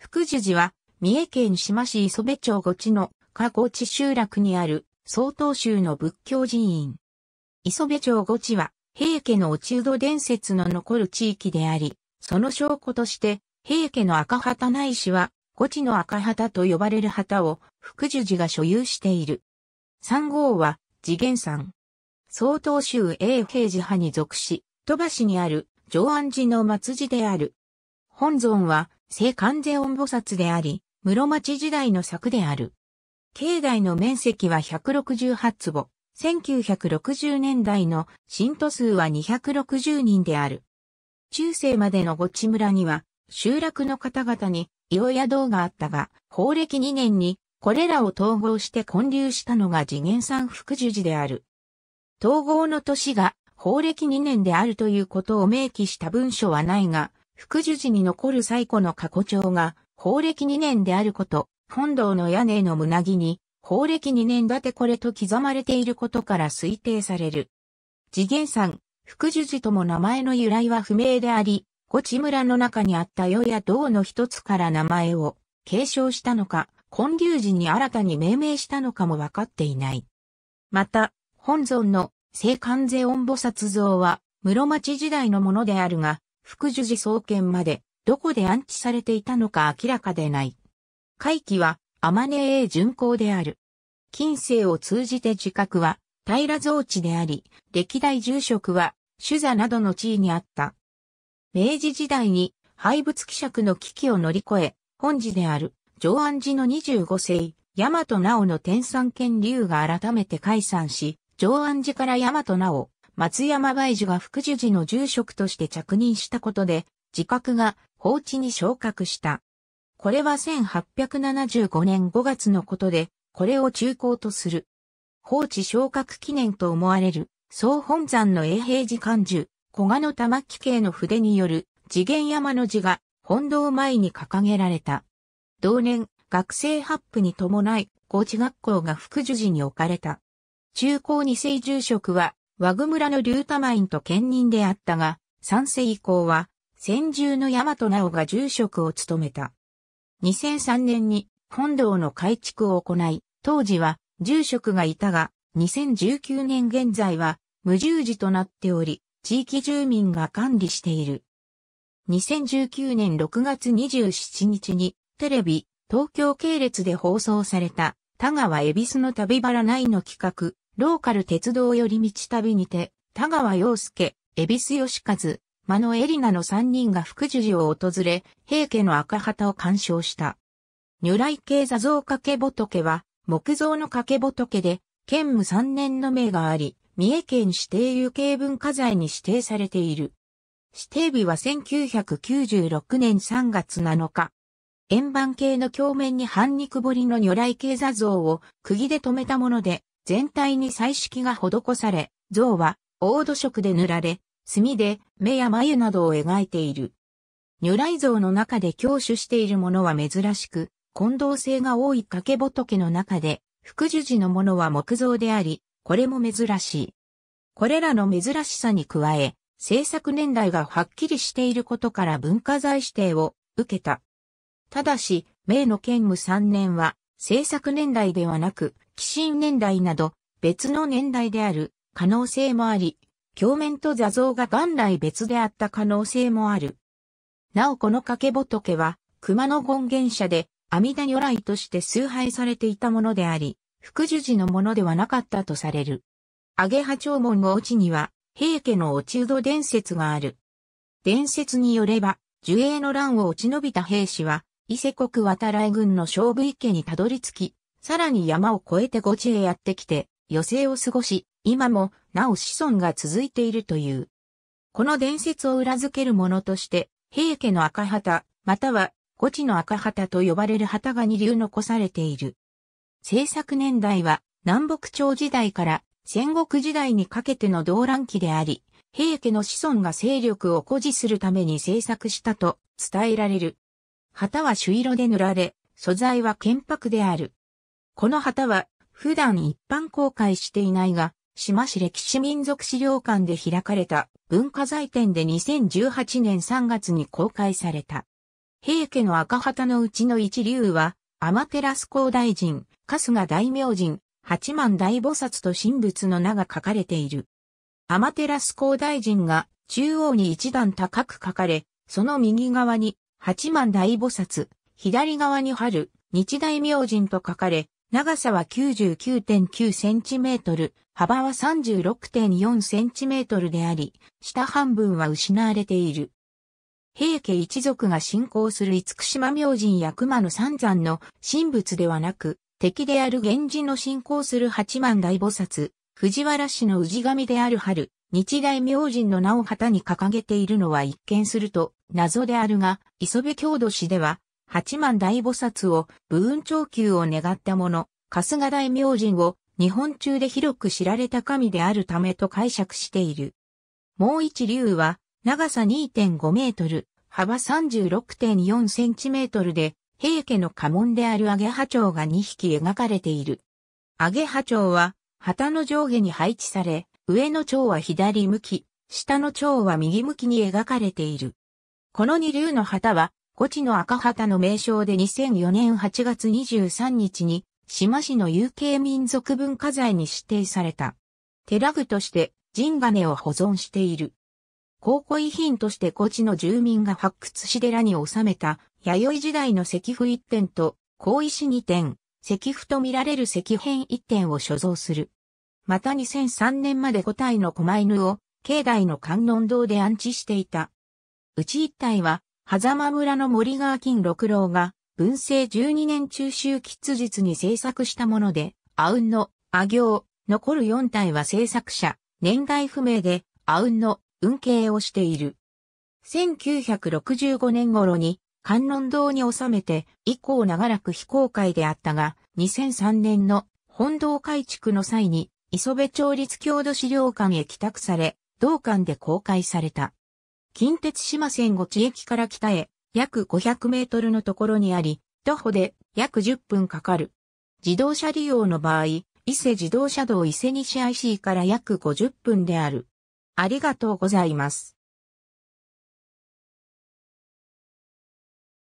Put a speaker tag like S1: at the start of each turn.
S1: 福寿寺は、三重県志摩市磯部町五地の加護地集落にある、曹洞宗の仏教寺院。磯部町五地は、平家の落人伝説の残る地域であり、その証拠として、平家の赤旗内氏は、五地の赤旗と呼ばれる旗を福寿寺が所有している。三号は、次元山。曹洞宗永平寺派に属し、鳥羽市にある上安寺の末寺である。本尊は、聖完全音菩薩であり、室町時代の作である。境内の面積は168坪、1960年代の信徒数は260人である。中世までのゴ地村には、集落の方々に、岩屋やがあったが、法暦2年に、これらを統合して混流したのが次元山福寿寺である。統合の年が、法暦2年であるということを明記した文書はないが、福寿寺に残る最古の過去帳が、法暦2年であること、本堂の屋根の胸木に、法暦2年だてこれと刻まれていることから推定される。次元山、福寿寺とも名前の由来は不明であり、五地村の中にあった世や道の一つから名前を継承したのか、建立寺に新たに命名したのかも分かっていない。また、本尊の聖観世音菩薩像は室町時代のものであるが、福寿寺創建まで、どこで安置されていたのか明らかでない。回帰は、天音英巡行である。近世を通じて自覚は、平蔵地であり、歴代住職は、主座などの地位にあった。明治時代に、廃仏希釈の危機を乗り越え、本寺である、上安寺の25世、大和直の天山県流が改めて解散し、上安寺から大和直、松山梅樹が副樹寺の住職として着任したことで、自覚が法治に昇格した。これは1875年5月のことで、これを中高とする。法治昇格記念と思われる、総本山の永平寺漢樹、古賀の玉木系の筆による、次元山の字が本堂前に掲げられた。同年、学生発布に伴い、高知学校が福樹寺に置かれた。中高二世住職は、和具村のマインと兼任であったが、三世以降は、先住の大和直が住職を務めた。2003年に本堂の改築を行い、当時は住職がいたが、2019年現在は無従事となっており、地域住民が管理している。2019年6月27日にテレビ、東京系列で放送された、田川恵比寿の旅バラ内の企画、ローカル鉄道寄り道旅にて、田川洋介、恵比寿義和、間野エリナの3人が福寿寺を訪れ、平家の赤旗を鑑賞した。如来系座像掛け仏は、木造の掛け仏で、兼務3年の命があり、三重県指定有形文化財に指定されている。指定日は1996年3月7日。円盤形の鏡面に半肉彫りの如来系座像を釘で留めたもので、全体に彩色が施され、像は、黄土色で塗られ、墨で目や眉などを描いている。如来像の中で教主しているものは珍しく、混同性が多い掛け仏の中で、福寿寺のものは木造であり、これも珍しい。これらの珍しさに加え、制作年代がはっきりしていることから文化財指定を受けた。ただし、明の建武3年は、制作年代ではなく、新年代など別の年代である可能性もあり、鏡面と座像が元来別であった可能性もある。なおこの掛け仏は熊野権現者で阿弥陀如来として崇拝されていたものであり、福寿寺のものではなかったとされる。アゲハ長門の落ちには、平家の落ちうど伝説がある。伝説によれば、樹影の乱を落ち延びた兵士は、伊勢国渡来軍の勝負池にたどり着き、さらに山を越えて五地へやってきて、余生を過ごし、今もなお子孫が続いているという。この伝説を裏付けるものとして、平家の赤旗、または五地の赤旗と呼ばれる旗が二流残されている。制作年代は南北朝時代から戦国時代にかけての動乱期であり、平家の子孫が勢力を誇示するために制作したと伝えられる。旗は朱色で塗られ、素材は剣箔である。この旗は普段一般公開していないが、島市歴史民族資料館で開かれた文化財展で2018年3月に公開された。平家の赤旗のうちの一流は、天照皇大臣、春日大明神、八幡大菩薩と神仏の名が書かれている。天照皇大臣が中央に一段高く書かれ、その右側に八幡大菩薩、左側に春、日大明神と書かれ、長さは 99.9cm、幅は 36.4cm であり、下半分は失われている。平家一族が信仰する厳島明神や熊野三山の神仏ではなく、敵である源氏の信仰する八幡大菩薩、藤原氏の氏神である春、日大明神の名を旗に掲げているのは一見すると謎であるが、磯部郷土史では、八幡大菩薩を、武運長久を願ったもの、春日大明神を、日本中で広く知られた神であるためと解釈している。もう一竜は、長さ2.5メートル、幅36.4センチメートルで、平家の家紋であるアゲハウが2匹描かれている。アゲハウは、旗の上下に配置され、上の蝶は左向き、下の蝶は右向きに描かれている。この二竜の旗は五地の赤旗の名称で2004年8月23日に、島市の有形民族文化財に指定された。寺具として神金を保存している。考古遺品として古地の住民が発掘し寺に収めた、弥生時代の石符1点と、高石2点、石符と見られる石片1点を所蔵する。また2003年まで5体の狛犬を、境内の観音堂で安置していた。うち1体は、狭間村の森川金六郎が、文政12年中秋吉日に制作したもので、あうんの、あ行、残る4体は制作者、年代不明で、あうんの、運慶をしている。1965年頃に、観音堂に収めて、以降長らく非公開であったが、2003年の本堂改築の際に、磯部町立郷土資料館へ帰宅され、同館で公開された。近鉄島線五地駅から北へ約500メートルのところにあり、徒歩で約10分かかる。自動車利用の場合、伊勢自動車道伊勢西 IC から約50分である。ありがとうございます。